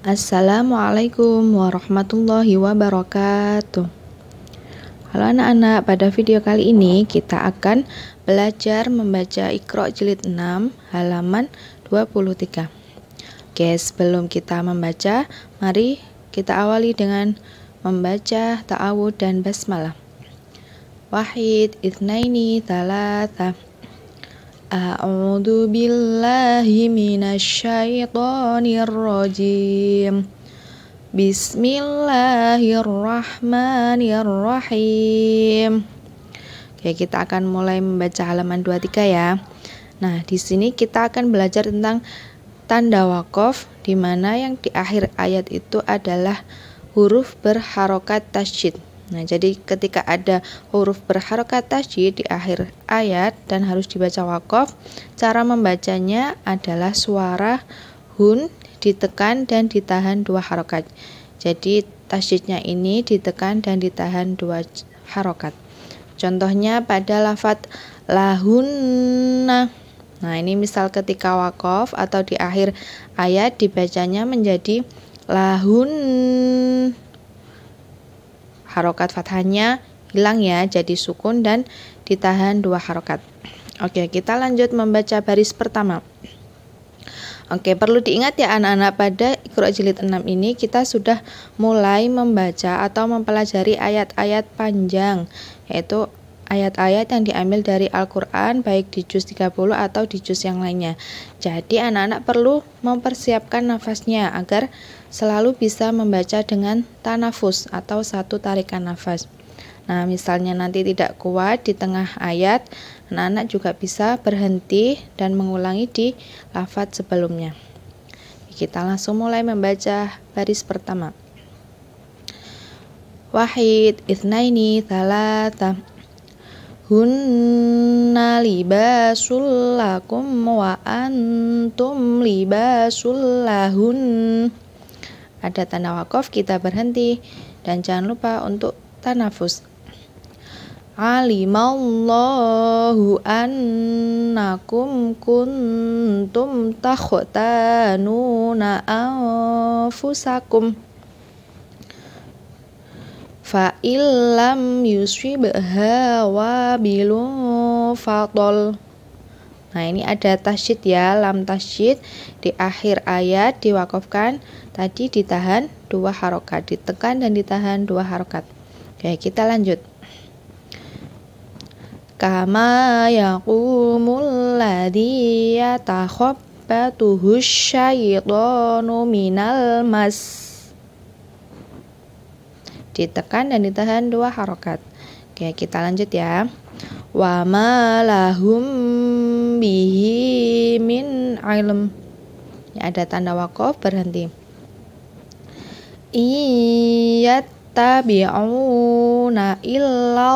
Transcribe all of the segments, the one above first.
Assalamualaikum warahmatullahi wabarakatuh Halo anak-anak, pada video kali ini kita akan belajar membaca Iqra jilid 6 halaman 23 Oke, sebelum kita membaca, mari kita awali dengan membaca ta'awud dan basmalah Wahid, Ithnaini, Talatha A'udzu billahi minasyaitonir rajim. Bismillahirrahmanirrahim. Oke, kita akan mulai membaca halaman 23 ya. Nah, di sini kita akan belajar tentang tanda wakaf di mana yang di akhir ayat itu adalah huruf berharokat tasjid. Nah, jadi ketika ada huruf berharokat tasydid di akhir ayat dan harus dibaca wakof, cara membacanya adalah suara hun ditekan dan ditahan dua harokat. Jadi tasjidnya ini ditekan dan ditahan dua harokat. Contohnya pada lafat lahunna. Nah, ini misal ketika wakof atau di akhir ayat dibacanya menjadi lahun harokat fathahnya hilang ya jadi sukun dan ditahan dua harokat oke kita lanjut membaca baris pertama Oke, perlu diingat ya anak-anak pada ikhra jilid 6 ini kita sudah mulai membaca atau mempelajari ayat-ayat panjang yaitu ayat-ayat yang diambil dari Al-Quran baik di juz 30 atau di juz yang lainnya. Jadi anak-anak perlu mempersiapkan nafasnya agar selalu bisa membaca dengan tanafus atau satu tarikan nafas. Nah, misalnya nanti tidak kuat di tengah ayat, anak-anak juga bisa berhenti dan mengulangi di lafat sebelumnya. Kita langsung mulai membaca baris pertama. Wahid, Isnaini, Thalatha, Hunna libasul lakum wa antum libasul lahun. Ada tanda wakaf kita berhenti dan jangan lupa untuk tanafus. Alimallahu annakum kuntum takhtanuna anfusakum fa'ilam yusribha wabilun fatol Nah ini ada tasjid ya Lam tasjid di akhir ayat diwakafkan Tadi ditahan dua harokat Ditekan dan ditahan dua harokat Oke kita lanjut Kama yakumul ladhi yatakhobbatuhu syaitonu minal mas ditekan dan ditahan dua harokat. Oke, kita lanjut ya. Wa ma lahum bihi min ilm. Ya, ada tanda wakof berhenti. Iyat tabi'una illa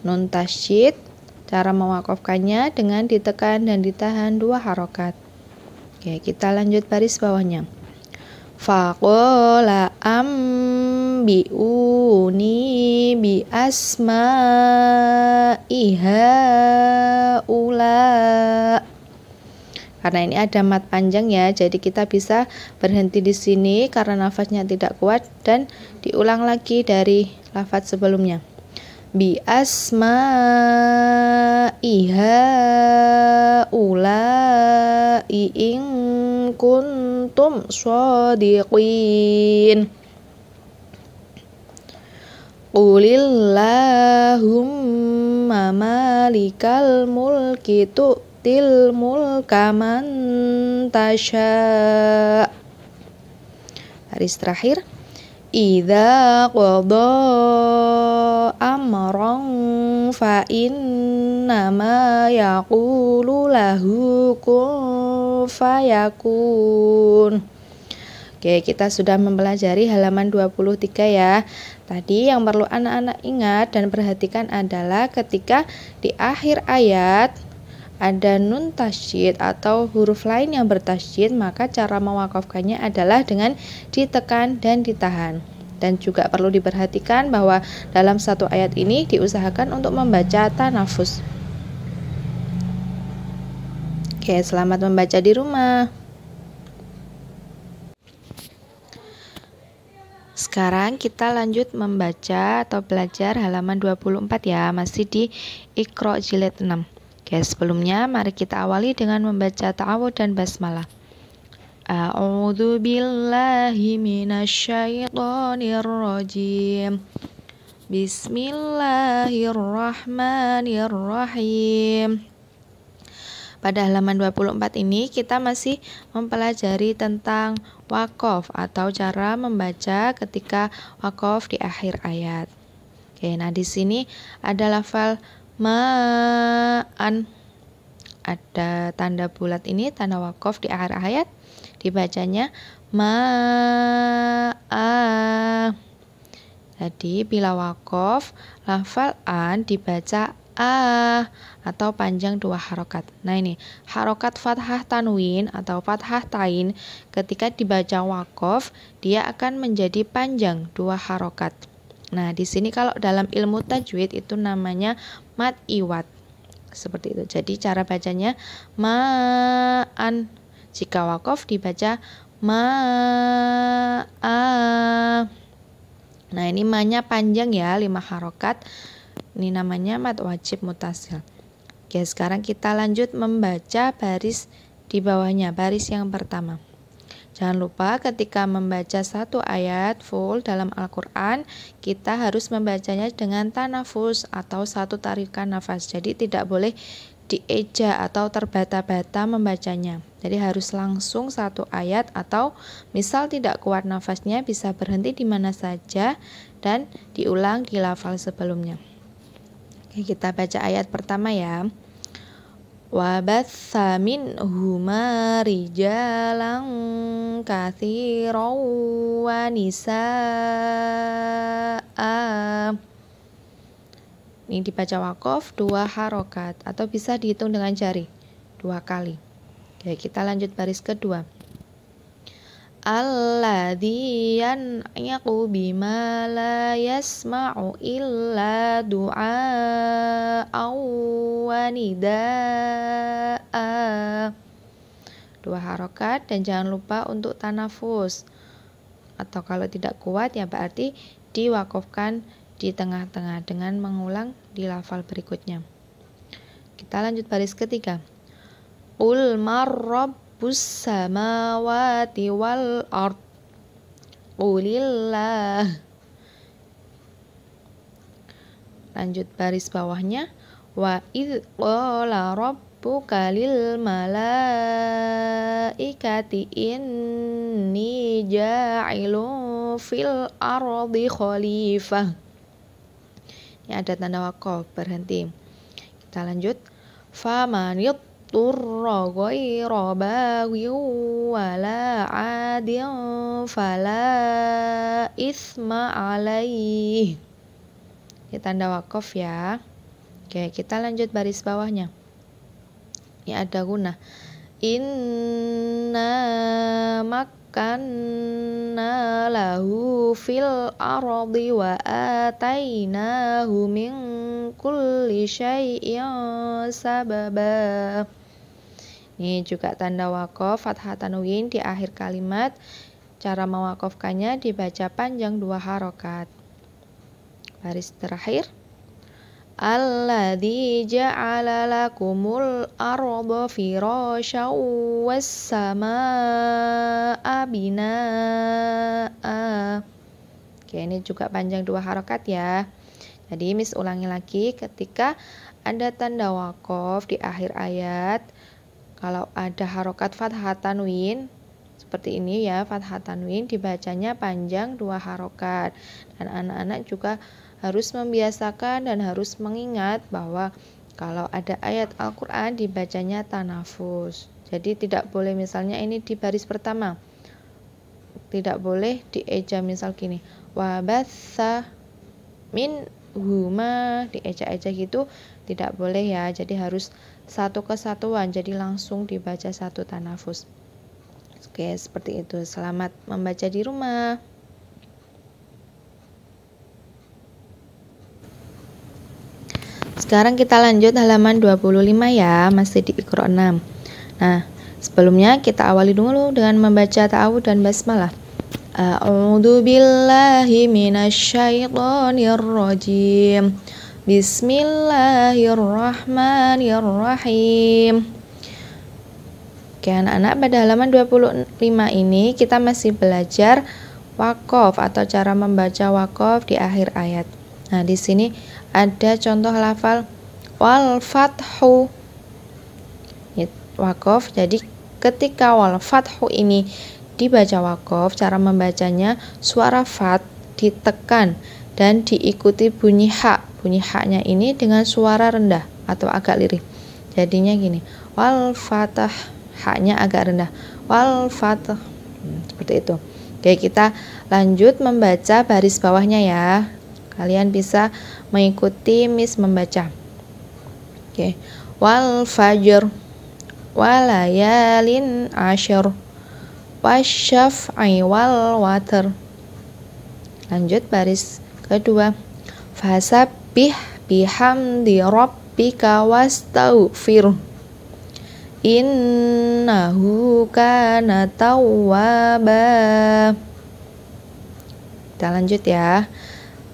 Nun tasyid Cara mewakafkannya dengan ditekan dan ditahan dua harokat Oke, kita lanjut baris bawahnya ambi uni bi iha ula karena ini ada mat panjang ya jadi kita bisa berhenti di sini karena nafasnya tidak kuat dan diulang lagi dari lafaz sebelumnya bi asma iha ula iing kun kuntum shadiqin Qulillahumma malikal mulki tu'til mulka man tasha Haris terakhir Iza qadha amran fa innama yaqulu lahu kun fayakun. Oke, kita sudah mempelajari halaman 23 ya. Tadi yang perlu anak-anak ingat dan perhatikan adalah ketika di akhir ayat ada nun tasjid atau huruf lain yang bertasjid, maka cara mewakafkannya adalah dengan ditekan dan ditahan. Dan juga perlu diperhatikan bahwa dalam satu ayat ini diusahakan untuk membaca tanafus. Oke, selamat membaca di rumah. Sekarang kita lanjut membaca atau belajar halaman 24 ya, masih di Iqra jilid 6. Oke, sebelumnya mari kita awali dengan membaca ta'awudz dan basmalah. A'udzu billahi minasyaitonir rajim. Bismillahirrahmanirrahim. Pada halaman 24 ini kita masih mempelajari tentang wakof atau cara membaca ketika wakof di akhir ayat. Oke, nah di sini ada lafal ma'an. Ada tanda bulat ini, tanda wakof di akhir ayat. Dibacanya ma'a. Jadi bila wakof, lafal an dibaca ah atau panjang dua harokat. Nah ini harokat fathah tanwin atau fathah tain ketika dibaca wakof dia akan menjadi panjang dua harokat. Nah di sini kalau dalam ilmu tajwid itu namanya mat iwat seperti itu. Jadi cara bacanya maan jika wakof dibaca maa. Nah ini manya panjang ya lima harokat ini namanya mat wajib mutasil. Oke, sekarang kita lanjut membaca baris di bawahnya, baris yang pertama. Jangan lupa ketika membaca satu ayat full dalam Al-Quran, kita harus membacanya dengan tanafus atau satu tarikan nafas. Jadi tidak boleh dieja atau terbata-bata membacanya. Jadi harus langsung satu ayat atau misal tidak kuat nafasnya bisa berhenti di mana saja dan diulang di lafal sebelumnya. Oke, kita baca ayat pertama ya. huma مِنْهُمَا رِجَالًا wa nisaa Ini dibaca wakof dua harokat atau bisa dihitung dengan jari dua kali. Oke, kita lanjut baris kedua alladhiyan yan'iqu bima la yasma'u illa du'a wa dua harokat dan jangan lupa untuk tanafus atau kalau tidak kuat ya berarti diwakufkan di tengah-tengah dengan mengulang di lafal berikutnya kita lanjut baris ketiga Qul marrab rabbus samawati wal ard ulillah Lanjut baris bawahnya Wa idh qala rabbuka lil malaikati inni ja'ilu fil ardi khalifah Ini ada tanda wakaf berhenti Kita lanjut Famanit اضطر غير باغ ولا عاد فلا إثم عليه ini tanda wakaf ya oke kita lanjut baris bawahnya ini ada guna inna makanna lahu fil ardi wa atainahu min kulli syai'in sababa ini juga tanda wakof fathah tanwin di akhir kalimat. Cara mewakofkannya dibaca panjang dua harokat. Baris terakhir. Alladhi ja'ala lakumul arba firasha was binaa. Oke, ini juga panjang dua harokat ya. Jadi, Miss ulangi lagi ketika ada tanda wakof di akhir ayat, kalau ada harokat fathah tanwin seperti ini ya, fathah tanwin dibacanya panjang dua harokat. Dan anak-anak juga harus membiasakan dan harus mengingat bahwa kalau ada ayat Al-Quran dibacanya tanafus. Jadi tidak boleh misalnya ini di baris pertama. Tidak boleh dieja misal gini. Wabasa min huma dieja-eja gitu tidak boleh ya. Jadi harus satu kesatuan jadi langsung dibaca satu tanafus oke seperti itu selamat membaca di rumah sekarang kita lanjut halaman 25 ya masih di ikro 6 nah sebelumnya kita awali dulu dengan membaca ta'awu dan basmalah A'udzu billahi rajim. Bismillahirrahmanirrahim. Oke, anak-anak pada halaman 25 ini kita masih belajar wakof atau cara membaca wakof di akhir ayat. Nah, di sini ada contoh lafal wal fathu. Wakof. Jadi ketika wal fathu ini dibaca wakof, cara membacanya suara fat ditekan dan diikuti bunyi hak. Bunyi haknya ini dengan suara rendah atau agak lirih. Jadinya gini, wal fatah haknya agak rendah. Wal fatah hmm, seperti itu. Oke, kita lanjut membaca baris bawahnya ya. Kalian bisa mengikuti Miss membaca. Oke. Wal fajr walayalin asyr wasyaf'i wal water. Lanjut baris kedua fasa fasabih bihamdi rabbika wastaghfir innahu kana tawwaba kita lanjut ya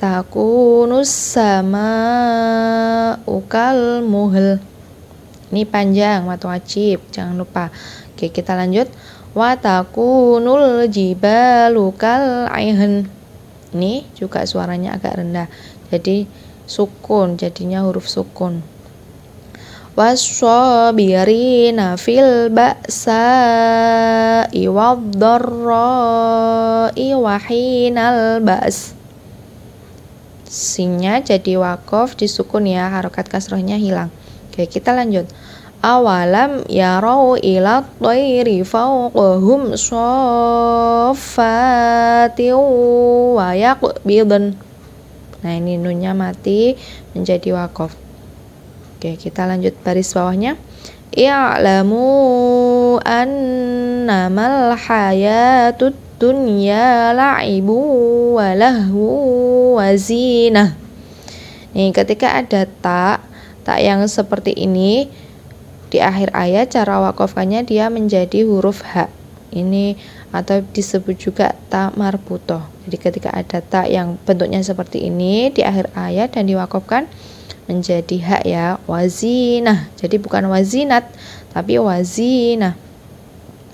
takunus sama ukal muhl. ini panjang mata wajib jangan lupa oke kita lanjut watakunul jibalukal aihen ini juga suaranya agak rendah jadi sukun jadinya huruf sukun wasobirina fil baksa iwadarra'i iwahinal baks sinnya jadi wakof disukun ya harokat kasrohnya hilang oke kita lanjut awalam ya yarau ila tairi fawqahum soffati wa yaqbidan nah ini nunnya mati menjadi wakof oke kita lanjut baris bawahnya i'lamu annamal hayatud dunya la'ibu wa lahwu wa zinah nih ketika ada tak tak yang seperti ini di akhir ayat cara wakofkannya dia menjadi huruf H ini atau disebut juga tamar marbutoh jadi ketika ada ta yang bentuknya seperti ini di akhir ayat dan diwakofkan menjadi hak ya wazinah jadi bukan wazinat tapi wazinah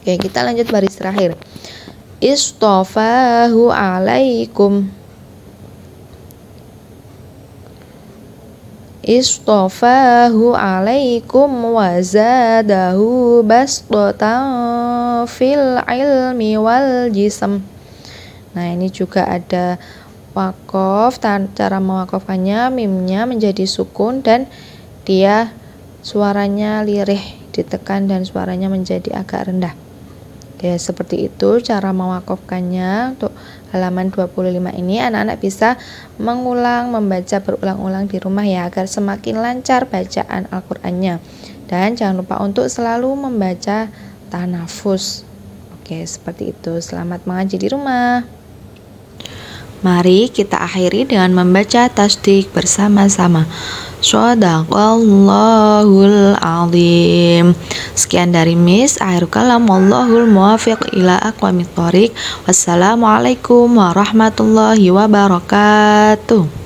oke kita lanjut baris terakhir istofahu alaikum istofahu alaikum wazadahu bastotan fil ilmi wal jism nah ini juga ada wakof cara mewakofkannya mimnya menjadi sukun dan dia suaranya lirih ditekan dan suaranya menjadi agak rendah ya seperti itu cara mewakofkannya untuk halaman 25 ini anak-anak bisa mengulang membaca berulang-ulang di rumah ya agar semakin lancar bacaan Al-Qur'annya. Dan jangan lupa untuk selalu membaca tanafus. Oke, seperti itu. Selamat mengaji di rumah. Mari kita akhiri dengan membaca tasdik bersama-sama. Sadaqallahul azim. Sekian dari Miss. Akhir kalam wallahul muwafiq ila aqwamit thoriq. Wassalamualaikum warahmatullahi wabarakatuh.